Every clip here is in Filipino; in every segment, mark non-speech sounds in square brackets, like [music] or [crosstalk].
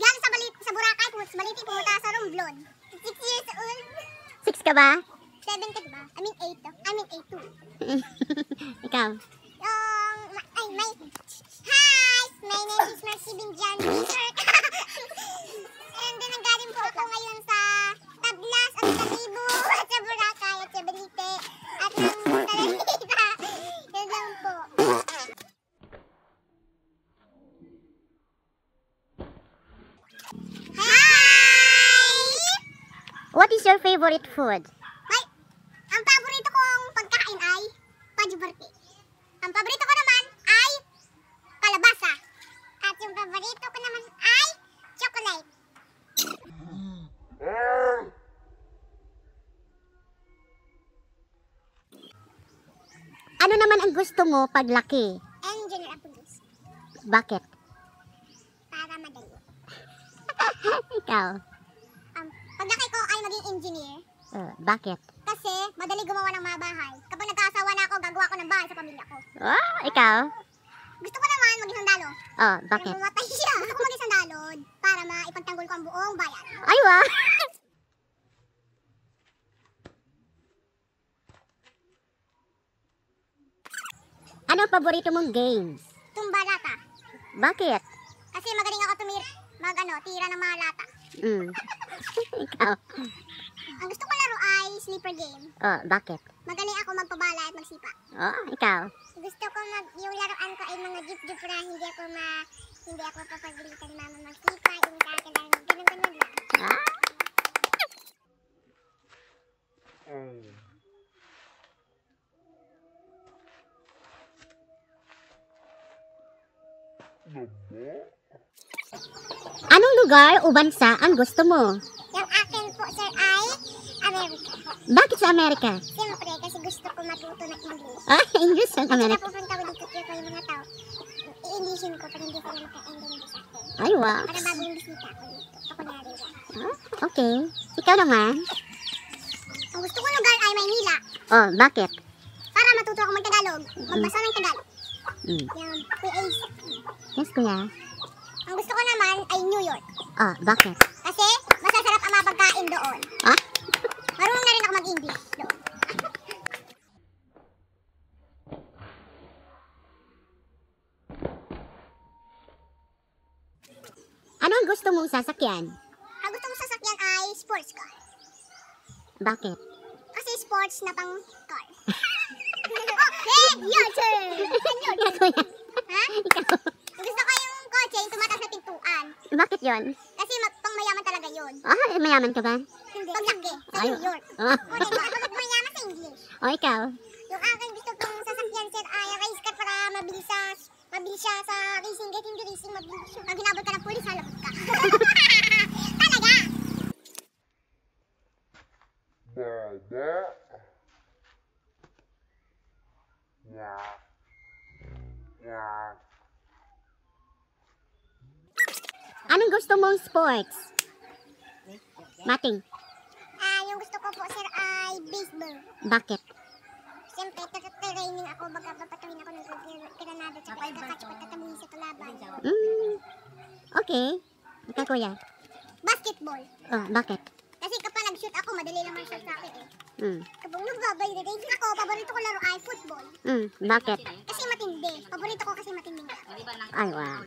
Yan sa balit sa Boracay, pumunta sa Baliti, pumunta sa Romblon. 6 years old. 6 ka ba? 7 ka ba? I mean 8. I mean 8 too. [laughs] Ikaw? Um, ay, my... Hi! My name is Marcy Binjan. What is your favorite food? Ay, ang paborito kong pagkain ay pajubarki. Ang paborito ko naman ay kalabasa. At yung paborito ko naman ay chocolate. Ano naman ang gusto mo paglaki? Engineer Apolis. Bakit? Para madali. [laughs] Ikaw? engineer. Uh, bakit? Kasi madali gumawa ng mga bahay. Kapag nagkaasawa na ako, gagawa ako ng bahay sa pamilya ko. Oh, ikaw? Gusto ko naman maging sandalo. Oh, bakit? Pero matay siya. Gusto ko maging sandalo para maipagtanggol ko ang buong bayan. Ay, wow! [laughs] ano paborito mong games? Tumba lata. Bakit? Kasi magaling ako tumira, mag ano, tira ng mga lata. Mm. Ikaw. Ang gusto ko laro ay sleeper game. Oh, bakit? Magaling ako magpabala at magsipa. Oh, ikaw. Gusto ko mag, yung laruan ko ay mga jeep-jeep na hindi ako ma, hindi ako papagalitan mama magsipa, initakin lang, ganun-ganun lang. Ah? Mm. the ball? Anong lugar o bansa ang gusto mo? Yung akin po, sir, ay Amerika po. Bakit sa Amerika? Siyempre, kasi gusto ko matuto ng English. Ah, [laughs] English sa Amerika? Kaya pupunta ko dito ko yung mga tao. I-Englishin ko pag hindi ko na maka-English sa Ay, wow. Para bagong bisita ako dito. Ako na rin. Ah, okay. Ikaw naman. Ang gusto ko lugar ay Maynila. Oh, bakit? Para matuto ako mag-Tagalog. Magbasa ng Tagalog. Mm. Yung PA. Yes, kuya naman ay New York. Ah, bakit? Kasi masasarap ang mga pagkain doon. Ha? Ah? Marunong na rin ako mag-English doon. ano ang gusto mong sasakyan? Ang gusto mong sasakyan ay sports car. Bakit? Kasi sports na pang car. [laughs] [laughs] Oh, hey, your turn! [laughs] Your turn! ha? Ikaw. Bakit yon? Kasi ma- pang mayaman talaga yun. Ah, mayaman ka ba? Hindi. Pag laki, sa New York. Oh. mayaman sa English. O, oh, ikaw? Yung akin gusto kong sasakyan, sir, ay race car para mabilis sa, mabilis siya sa racing, kahit hindi racing, mabilis siya. Pag hinabot ka ng pulis, halabot ka. [laughs] talaga! Dada. Yeah. Yeah. Anong gusto mong sports? Mating. Ah, yung gusto ko po sir ay baseball. Bakit? Siyempre, training ako baga papatuhin ako ng granada tsaka ikakatch pagkatabuhin sa kalaban. Mm. Okay. Ikaw kuya. Basketball. Oh, bakit? Kasi kapag nag-shoot ako, madali lang mag sa akin eh. Mm. Kapag nagbabay na ganyan ako, paborito ko laro ay football. Mm. Bakit? Kasi matindi. Paborito ko kasi matinding laro. Ay, wow.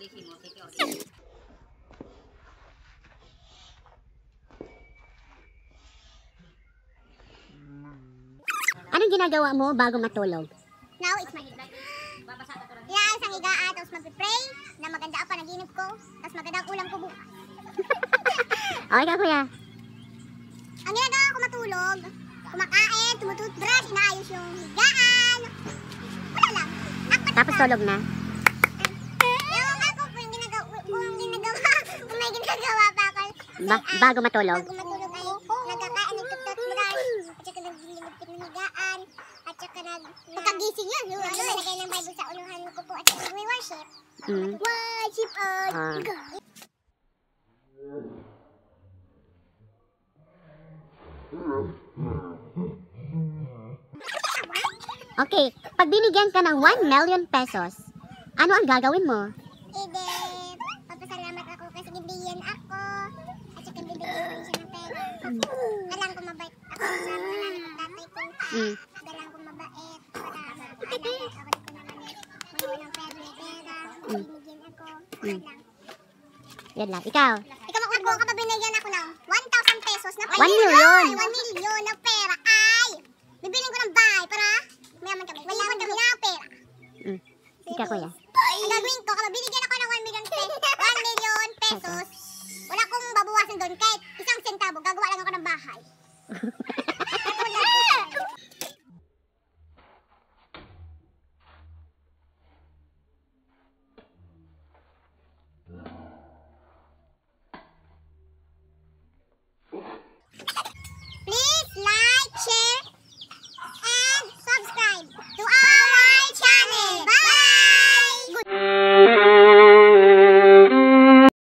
ginagawa mo bago matulog? Now, it's my... Inaalis ang higaan, tapos mag-pray na maganda ang panaginip ko, tapos maganda ang ulam ko bukas. [laughs] okay ka, kuya? Ang ginagawa ko matulog, kumakain, tumututbrush, inaayos yung higaan. Wala lang. Nakpat tapos tulog na? Ewan ko kung ginagawa, kung ginagawa, kung [laughs] may ginagawa pa ako. Ba bago matulog? Bago matulog. ka nag... Pagkagising yun, yung ano, nalagay ng Bible sa unuhan ko po at may worship. Mm. Worship on ah. God. Okay, pag binigyan ka ng 1 million pesos, ano ang gagawin mo? Ede, eh, papasalamat ako kasi bibigyan ako at saka bibigyan ko siya ng pera. Mm. Alam ko mabait ako sa mga tatay ko. Mm. Mm. Mm. Yan lang. Ikaw? Ikaw, ako, kapag binigyan ako ng 1,000 pesos na 1 million. 1 million na pera ay bibili ko ng bahay para mayaman kami. Mayaman kami na pera. Mm. Ikaw, yan. Ang gagawin ko, kapag binigyan ako ng 1 million, pesos. 1 million pesos,